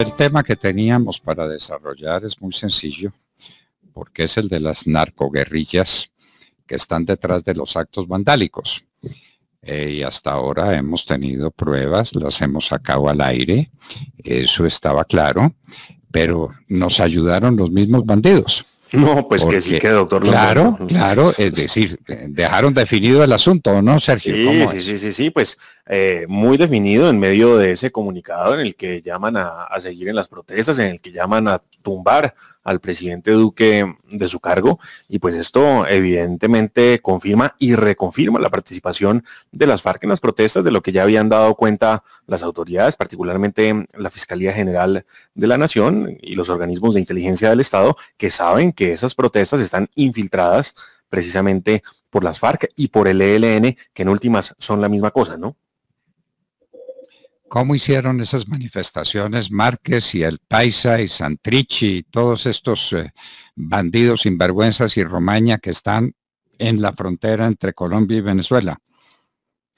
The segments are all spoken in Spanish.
El tema que teníamos para desarrollar es muy sencillo, porque es el de las narcoguerrillas que están detrás de los actos vandálicos. Eh, y hasta ahora hemos tenido pruebas, las hemos sacado al aire, eso estaba claro, pero nos ayudaron los mismos bandidos. No, pues que sí que doctor. Claro, claro, es decir, eh, dejaron definido el asunto, ¿no, Sergio? Sí, sí, sí, sí, sí, pues eh, muy definido en medio de ese comunicado en el que llaman a, a, seguir en las protestas, en el que llaman a tumbar al presidente Duque de su cargo. Y pues esto evidentemente confirma y reconfirma la participación de las FARC en las protestas, de lo que ya habían dado cuenta las autoridades, particularmente la Fiscalía General de la Nación y los organismos de inteligencia del Estado, que saben que esas protestas están infiltradas precisamente por las FARC y por el ELN, que en últimas son la misma cosa, ¿no? cómo hicieron esas manifestaciones Márquez y el Paisa y Santrichi y todos estos eh, bandidos sinvergüenzas y Romaña que están en la frontera entre Colombia y Venezuela.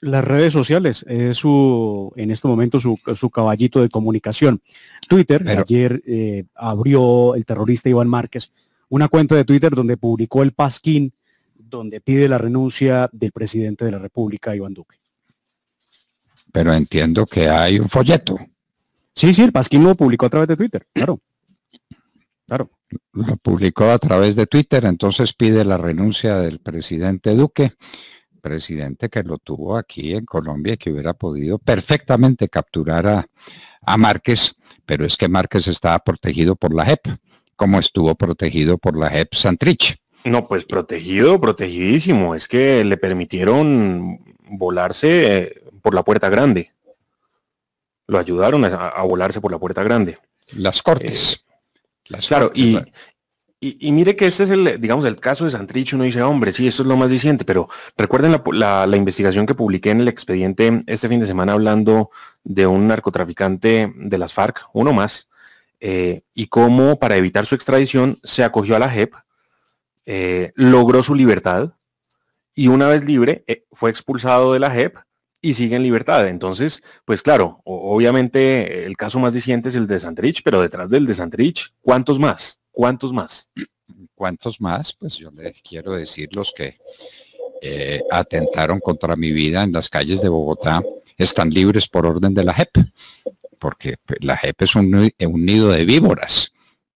Las redes sociales es eh, su, en este momento su, caballito de comunicación. Twitter, ayer eh, abrió el terrorista Iván Márquez una cuenta de Twitter donde publicó el pasquín donde pide la renuncia del presidente de la República, Iván Duque pero entiendo que hay un folleto. Sí, sí, el Pasquín lo publicó a través de Twitter, claro. Claro. Lo publicó a través de Twitter, entonces pide la renuncia del presidente Duque, presidente que lo tuvo aquí en Colombia y que hubiera podido perfectamente capturar a, a Márquez, pero es que Márquez estaba protegido por la JEP, como estuvo protegido por la JEP Santrich. No, pues protegido, protegidísimo. Es que le permitieron volarse eh, por la puerta grande. Lo ayudaron a, volarse por la puerta grande. Las cortes. Eh, claro, y, Y, mire que este es el, digamos, el caso de Santrich, uno dice, hombre, sí, esto es lo más diciente, pero recuerden la, investigación que publiqué en el expediente este fin de semana hablando de un narcotraficante de las FARC, uno más, eh, y cómo para evitar su extradición se acogió a la JEP, eh, logró su libertad y una vez libre fue expulsado de la JEP y sigue en libertad. Entonces, pues claro, obviamente el caso más diciente es el de Santrich, pero detrás del de Santrich, ¿cuántos más? ¿Cuántos más? ¿Cuántos más? Pues yo les quiero decir los que eh, atentaron contra mi vida en las calles de Bogotá están libres por orden de la JEP, porque pues, la JEP es un nido de víboras.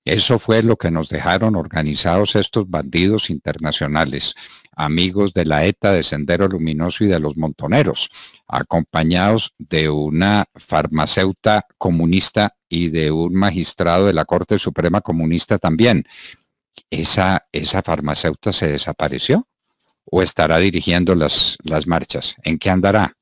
Eso fue lo que nos dejaron organizados estos bandidos internacionales amigos de la ETA, de Sendero Luminoso y de los Montoneros, acompañados de una farmacéutica comunista y de un magistrado de la Corte Suprema Comunista también. ¿Esa, esa se desapareció? ¿O estará dirigiendo las, las marchas? ¿En qué andará?